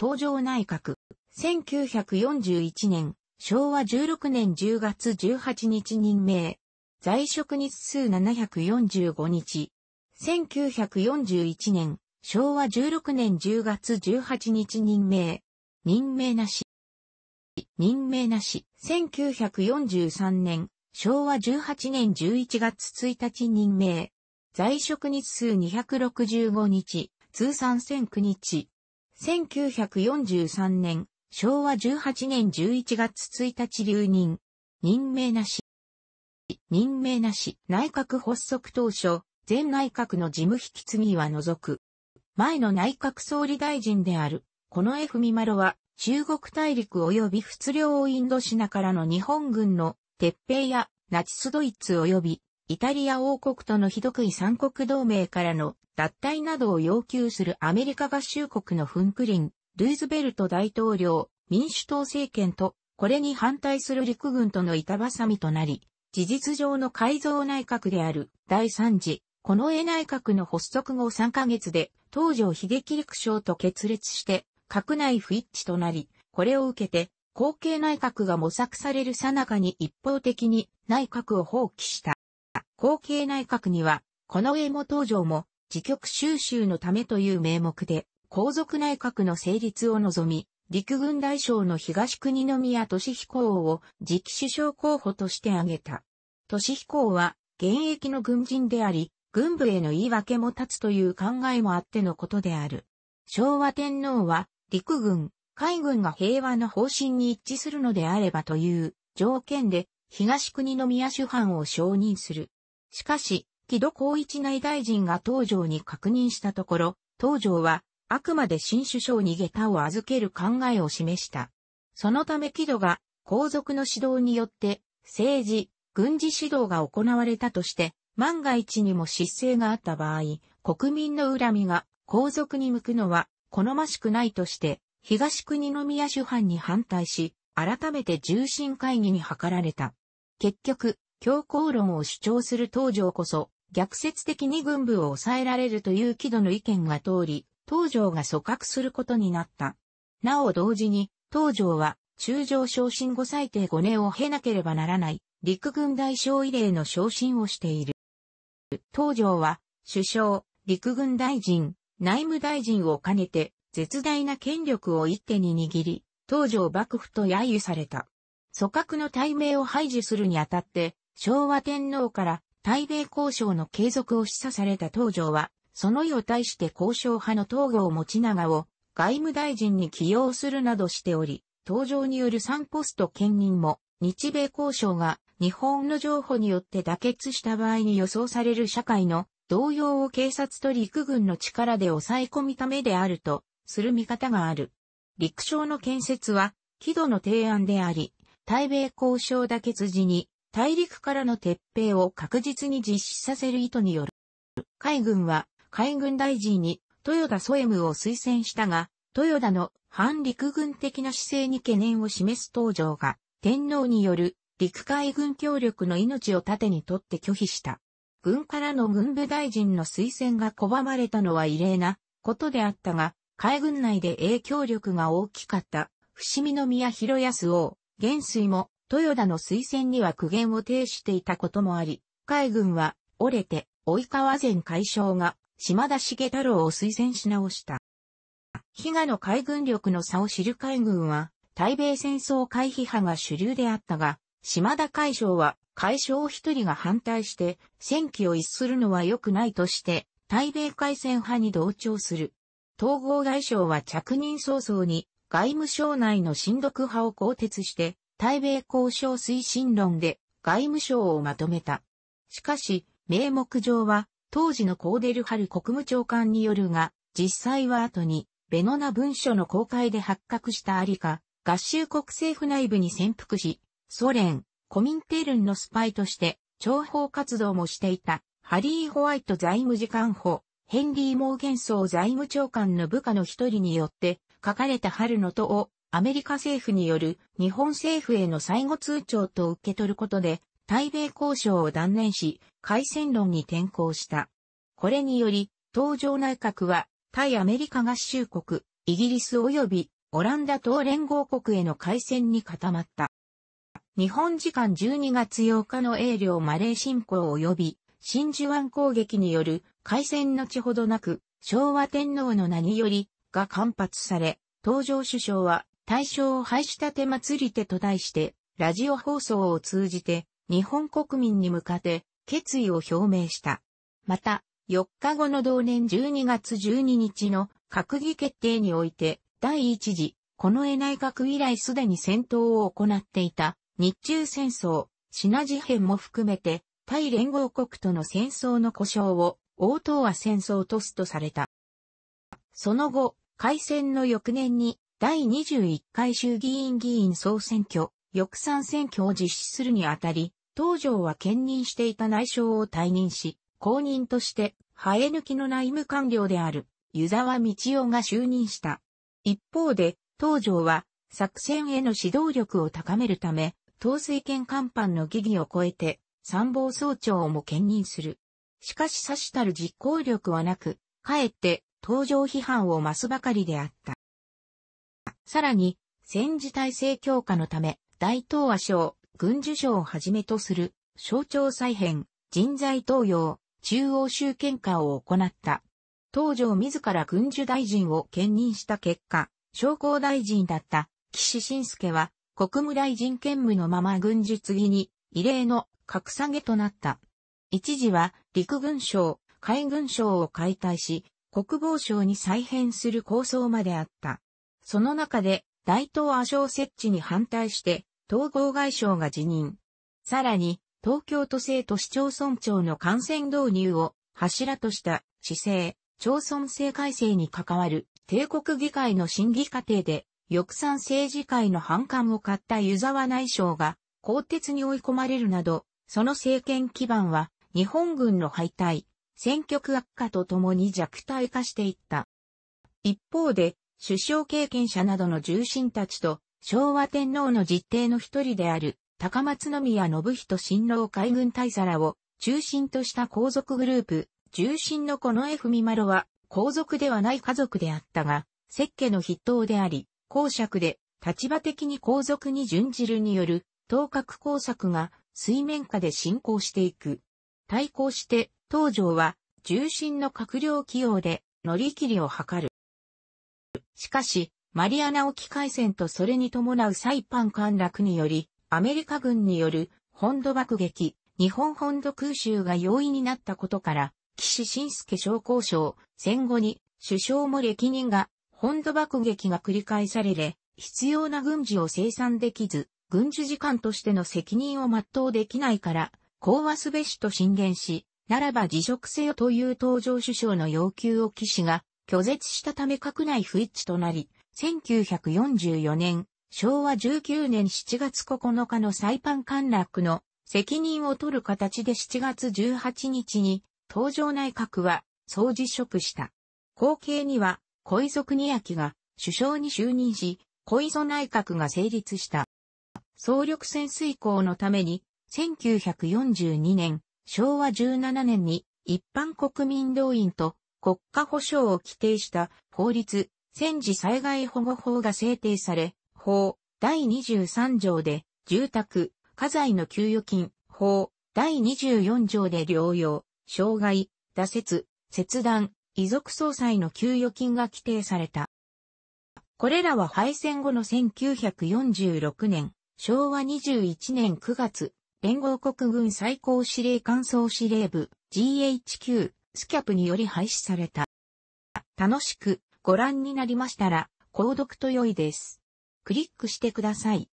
東条内閣、1941年、昭和16年10月18日任命、在職日数745日、1941年、昭和16年10月18日任命、任命なし。任命なし、1943年、昭和18年11月1日任命、在職日数265日、通算1009日、1943年、昭和18年11月1日留任。任命なし。任命なし。内閣発足当初、前内閣の事務引き継ぎは除く。前の内閣総理大臣である、この F・ ミマロは、中国大陸及び仏領インドシナからの日本軍の撤兵やナチスドイツ及びイタリア王国とのひどくい三国同盟からの脱退などを要求するアメリカ合衆国のフンクリン、ルーズベルト大統領、民主党政権と、これに反対する陸軍との板挟みとなり、事実上の改造内閣である第3次、この絵内閣の発足後3ヶ月で、東条秀樹陸将と決裂して、閣内不一致となり、これを受けて、後継内閣が模索される最中に一方的に内閣を放棄した。後継内閣には、この英も登場も、自局収集のためという名目で、皇族内閣の成立を望み、陸軍大将の東国宮俊彦王を次期首相候補として挙げた。俊彦王は、現役の軍人であり、軍部への言い訳も立つという考えもあってのことである。昭和天皇は、陸軍、海軍が平和の方針に一致するのであればという条件で、東国宮主犯を承認する。しかし、木戸孝一内大臣が東条に確認したところ、東条は、あくまで新首相に下駄を預ける考えを示した。そのため木戸が、皇族の指導によって、政治、軍事指導が行われたとして、万が一にも失勢があった場合、国民の恨みが皇族に向くのは好ましくないとして、東国宮主犯に反対し、改めて重臣会議に諮られた。結局、強硬論を主張する東条こそ、逆説的に軍部を抑えられるという木戸の意見が通り、東条が組閣することになった。なお同時に、東条は、中将昇進後最低5年を経なければならない、陸軍大将異例の昇進をしている。東条は、首相、陸軍大臣、内務大臣を兼ねて、絶大な権力を一手に握り、東条幕府と揶揄された。組閣の対名を排除するにあたって、昭和天皇から対米交渉の継続を示唆された東条は、その意を対して交渉派の東郷持長を外務大臣に起用するなどしており、東条による3ポスト兼任も、日米交渉が日本の譲歩によって妥結した場合に予想される社会の動揺を警察と陸軍の力で抑え込みためであるとする見方がある。陸将の建設は、木戸の提案であり、対米交渉妥結時に大陸からの撤兵を確実に実施させる意図による。海軍は海軍大臣に豊田ソエムを推薦したが、豊田の反陸軍的な姿勢に懸念を示す登場が、天皇による陸海軍協力の命を盾にとって拒否した。軍からの軍部大臣の推薦が拒まれたのは異例なことであったが、海軍内で影響力が大きかった、伏見宮広康王、元帥も豊田の推薦には苦言を呈していたこともあり、海軍は折れて、及川前海将が島田重太郎を推薦し直した。比嘉の海軍力の差を知る海軍は、対米戦争回避派が主流であったが、島田海将は海将一人が反対して、戦機を逸するのは良くないとして、対米海戦派に同調する。統合外相は着任早々に、外務省内の親独派を更迭して、対米交渉推進論で外務省をまとめた。しかし、名目上は当時のコーデルハル国務長官によるが、実際は後にベノナ文書の公開で発覚したありか、合衆国政府内部に潜伏し、ソ連、コミンテルンのスパイとして諜報活動もしていた、ハリー・ホワイト財務次官補、ヘンリー・モーゲンソー財務長官の部下の一人によって書かれた春の塔をアメリカ政府による日本政府への最後通帳と受け取ることで、対米交渉を断念し、海戦論に転向した。これにより、東条内閣は、対アメリカ合衆国、イギリス及びオランダ等連合国への海戦に固まった。日本時間12月8日の英領マレー侵攻及び真珠湾攻撃による海戦のちほどなく、昭和天皇の名によりが干発され、東条首相は大正を廃したて祭り手と題して、ラジオ放送を通じて、日本国民に向かって決意を表明した。また、4日後の同年12月12日の閣議決定において、第一次、この絵内閣以来すでに戦闘を行っていた、日中戦争、シナ事変も含めて、対連合国との戦争の故障を、応答は戦争とすとされた。その後、開戦の翌年に、第21回衆議院議員総選挙、翌3選挙を実施するにあたり、東条は兼任していた内相を退任し、後任として、生え抜きの内務官僚である、湯沢道夫が就任した。一方で、東条は、作戦への指導力を高めるため、統帥権官班の疑義を超えて、参謀総長も兼任する。しかしさしたる実行力はなく、かえって、東条批判を増すばかりであった。さらに、戦時体制強化のため、大東亜省、軍需省をはじめとする、省庁再編、人材登用、中央集権化を行った。東条自ら軍需大臣を兼任した結果、商工大臣だった岸信介は国務大臣兼務のまま軍需次に異例の格下げとなった。一時は陸軍省、海軍省を解体し、国防省に再編する構想まであった。その中で大東亜省設置に反対して統合外相が辞任。さらに、東京都政と市町村長の感染導入を柱とした市政、町村制改正に関わる帝国議会の審議過程で、翼賛政治会の反感を買った湯沢内相が更迭に追い込まれるなど、その政権基盤は日本軍の敗退、戦局悪化とともに弱体化していった。一方で、首相経験者などの重臣たちと、昭和天皇の実弟の一人である、高松宮信人新郎海軍大皿を中心とした皇族グループ、重臣のこの絵文丸は、皇族ではない家族であったが、石家の筆頭であり、公爵で、立場的に皇族に準じるによる、当格工作が水面下で進行していく。対抗して、東条は、重臣の閣僚起用で、乗り切りを図る。しかし、マリアナ沖海戦とそれに伴うサイパン陥落により、アメリカ軍による本土爆撃、日本本土空襲が容易になったことから、岸信介商工省、戦後に首相も歴任が本土爆撃が繰り返されれ、必要な軍事を生産できず、軍事時間としての責任を全うできないから、講和すべしと進言し、ならば辞職せよという登場首相の要求を騎士が拒絶したため閣内不一致となり、1944年、昭和19年7月9日のサイパン陥落の責任を取る形で7月18日に、東条内閣は総辞職した。後継には、小磯国明が首相に就任し、小磯内閣が成立した。総力潜水行のために、1942年、昭和17年に一般国民動員と国家保障を規定した法律、戦時災害保護法が制定され、法第23条で住宅、家財の給与金、法第24条で療養、障害、打折、切断、遺族総裁の給与金が規定された。これらは敗戦後の1946年、昭和21年9月、連合国軍最高司令官総司令部 GHQ スキャプにより廃止された。楽しくご覧になりましたら、購読と良いです。クリックしてください。